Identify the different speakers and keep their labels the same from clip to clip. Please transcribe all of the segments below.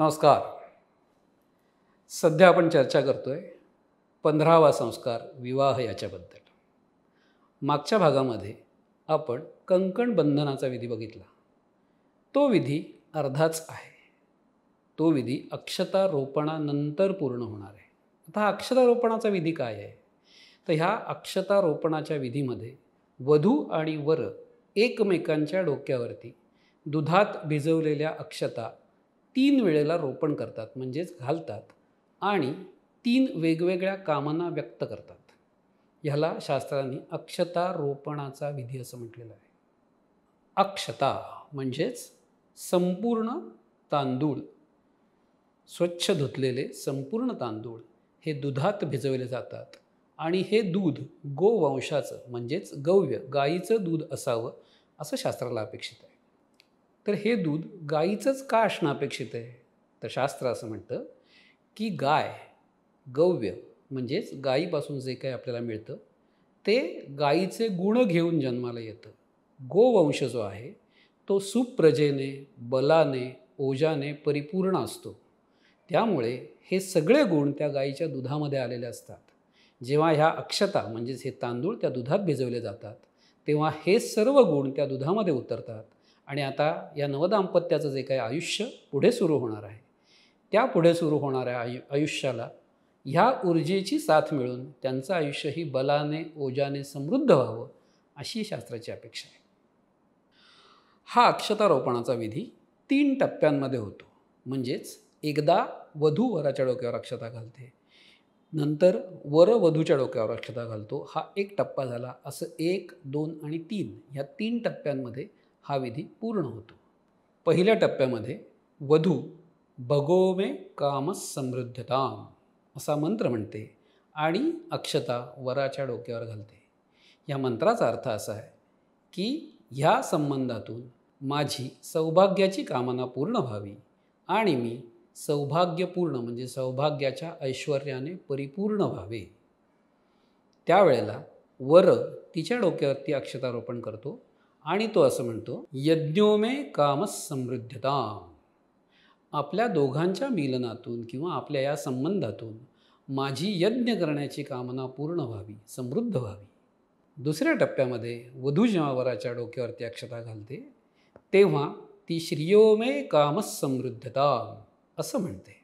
Speaker 1: नमस्कार सध्या आपण चर्चा करतो आहे पंधरावा संस्कार विवाह याच्याबद्दल मागच्या भागामध्ये आपण कंकण बंधनाचा विधी बघितला तो विधी अर्धाच आहे तो विधी अक्षतारोपणानंतर पूर्ण होणार आहे आता हा अक्षतारोपणाचा विधी काय आहे तर ह्या अक्षतारोपणाच्या विधीमध्ये वधू आणि वर एकमेकांच्या डोक्यावरती दुधात भिजवलेल्या अक्षता तीन वेळेला रोपण करतात म्हणजेच घालतात आणि तीन वेगवेगळ्या कामना व्यक्त करतात ह्याला शास्त्रांनी अक्षता रोपणाचा विधी असं म्हटलेलं आहे अक्षता म्हणजेच संपूर्ण तांदूळ स्वच्छ धुतलेले संपूर्ण तांदूळ हे दुधात भिजवले जातात आणि हे दूध गोवंशाचं म्हणजेच गव्य गायीचं दूध असावं असं शास्त्राला अपेक्षित आहे तर हे दूध गाईचंच का असणं अपेक्षित आहे तर शास्त्र असं म्हणतं की गाय गव्य म्हणजेच गायीपासून जे काही आपल्याला मिळतं ते गायीचे गुण घेऊन जन्माला येतं गोवंश जो आहे तो सुप्रजेने बलाने ओजाने परिपूर्ण असतो त्यामुळे हे सगळे गुण त्या गायीच्या दुधामध्ये आलेले असतात जेव्हा ह्या अक्षता म्हणजेच हे तांदूळ त्या दुधात भिजवले जातात तेव्हा हे सर्व गुण त्या दुधामध्ये उतरतात आणि आता या नवदाम्पत्याचं जे काही आयुष्य पुढे सुरू होणार आहे त्या पुढे सुरू होणाऱ्या आयु आयुष्याला ह्या ऊर्जेची साथ मिळून त्यांचं आयुष्य ही बलाने ओजाने समृद्ध व्हावं अशी शास्त्राची अपेक्षा आहे हा अक्षतारोपणाचा विधी तीन टप्प्यांमध्ये होतो म्हणजेच एकदा वधू वराच्या डोक्यावर अक्षता घालते नंतर वर वधूच्या डोक्यावर अक्षता घालतो हा एक टप्पा झाला असं एक दोन आणि तीन ह्या तीन टप्प्यांमध्ये हा विधी पूर्ण होतो पहिल्या टप्प्यामध्ये वधू भगोमे काम समृद्धताम असा मंत्र म्हणते आणि अक्षता वराच्या डोक्यावर घालते या मंत्राचा अर्थ असा आहे की ह्या संबंधातून माझी सौभाग्याची कामना पूर्ण व्हावी आणि मी सौभाग्यपूर्ण म्हणजे सौभाग्याच्या ऐश्वर्याने परिपूर्ण व्हावे त्यावेळेला वर तिच्या डोक्यावरती अक्षतारोपण करतो आणि तो असं म्हणतो यज्ञोमे काम समृद्धता आपल्या दोघांच्या मिलनातून किंवा आपल्या या संबंधातून माझी यज्ञ करण्याची कामना पूर्ण व्हावी समृद्ध व्हावी दुसऱ्या टप्प्यामध्ये वधू जेव्हा वराच्या डोक्यावरती अक्षता घालते तेव्हा ती श्रियोमे समृद्धता असं म्हणते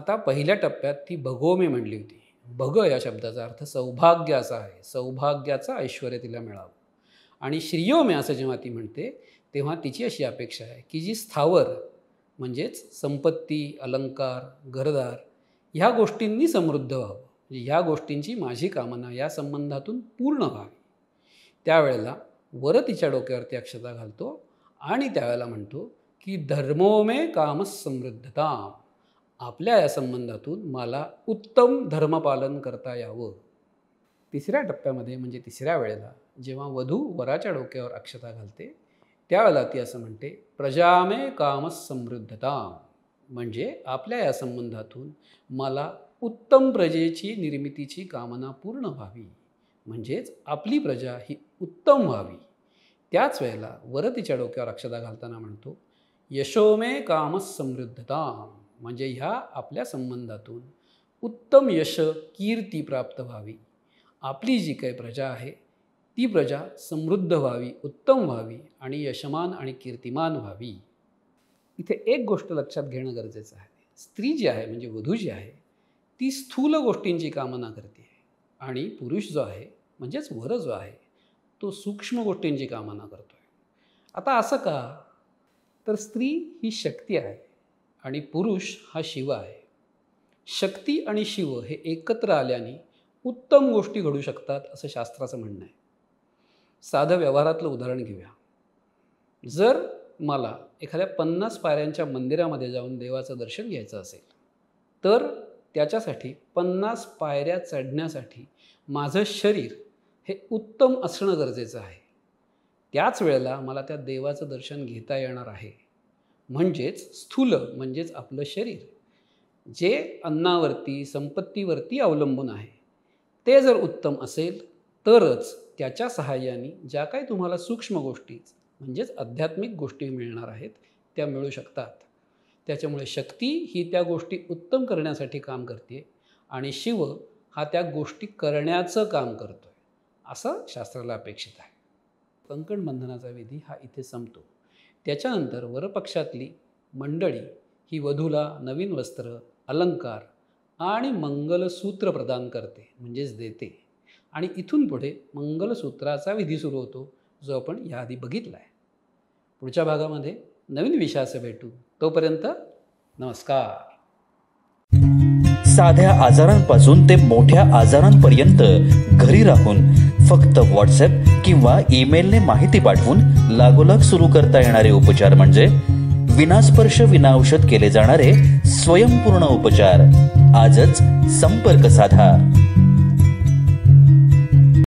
Speaker 1: आता पहिल्या टप्प्यात ती भगोमे म्हणली होती भग या शब्दाचा अर्थ सौभाग्य असा आहे सौभाग्याचं ऐश्वर तिला मिळावं आणि श्रियोमे असं जेव्हा ती म्हणते तेव्हा तिची अशी अपेक्षा आहे की जी स्थावर म्हणजेच संपत्ती अलंकार घरदार ह्या गोष्टींनी समृद्ध व्हावं म्हणजे ह्या गोष्टींची माझी कामना या संबंधातून पूर्ण व्हावी त्यावेळेला वर तिच्या डोक्यावरती अक्षता घालतो आणि त्यावेळेला म्हणतो की धर्मोमे समृद्धता आपल्या या संबंधातून मला उत्तम धर्मपालन करता यावं तिसऱ्या टप्प्यामध्ये म्हणजे तिसऱ्या वेळेला जेव्हा वधू वराच्या डोक्यावर अक्षता घालते त्यावेळेला ती असं म्हणते प्रजामे काम समृद्धता म्हणजे आपल्या या संबंधातून मला उत्तम प्रजेची निर्मितीची कामना पूर्ण व्हावी म्हणजेच आपली प्रजा ही उत्तम व्हावी त्याच वेळेला वर तिच्या डोक्यावर अक्षता घालताना म्हणतो यशोमे काम समृद्धता म्हणजे ह्या आपल्या संबंधातून उत्तम यश कीर्ती प्राप्त व्हावी आपली जी काही प्रजा आहे ती प्रजा समृद्ध व्हावी उत्तम व्हावी आणि यशमान आणि कीर्तिमान व्हावी इथे एक गोष्ट लक्षात घेणं गरजेचं आहे स्त्री जी आहे म्हणजे वधू जी आहे ती स्थूल गोष्टींची कामना करते आणि पुरुष जो आहे म्हणजेच वर जो आहे तो सूक्ष्म गोष्टींची कामना करतो आहे आता असं का तर स्त्री ही शक्ती आहे आणि पुरुष हा शिव आहे शक्ती आणि शिव हे एकत्र आल्याने उत्तम गोष्टी घडू शकतात असं शास्त्राचं म्हणणं आहे साधं व्यवहारातलं उदाहरण घेऊया जर मला एखाद्या पन्नास पायऱ्यांच्या मंदिरामध्ये जाऊन देवाचं दर्शन घ्यायचं असेल तर त्याच्यासाठी पन्नास पायऱ्या चढण्यासाठी माझं शरीर हे उत्तम असणं गरजेचं आहे त्याच वेळेला मला त्या देवाचं दर्शन घेता येणार आहे म्हणजेच स्थूल म्हणजेच आपलं शरीर जे अन्नावरती संपत्तीवरती अवलंबून आहे ते जर उत्तम असेल तरच त्याच्या सहाय्याने ज्या काही तुम्हाला सूक्ष्म गोष्टीच म्हणजेच आध्यात्मिक गोष्टी मिळणार आहेत त्या मिळू शकतात त्याच्यामुळे शक्ती ही त्या गोष्टी उत्तम करण्यासाठी काम करते आणि शिव हा त्या गोष्टी करण्याचं काम करतो आहे असं शास्त्राला अपेक्षित आहे कंकण बंधनाचा विधी हा इथे संपतो त्याच्यानंतर वरपक्षातली मंडळी ही वधूला नवीन वस्त्र अलंकार आणि मंगलसूत्र प्रदान करते म्हणजेच देते आणि इथून पुढे मंगलसूत्राचा विधी सुरू होतो जो आपण याआधी बघितला आहे पुढच्या भागामध्ये नवीन विषयाचं भेटू तोपर्यंत नमस्कार साध्या आजारांपासून ते मोठ्या आजारांपर्यंत घरी राहून फक्त व्हॉट्सअप किंवा ईमेलने माहिती पाठवून लागोलाग सुरू करता येणारे उपचार म्हणजे विनास्पर्श विनाऔषध केले जाणारे स्वयंपूर्ण उपचार आजच संपर्क साधा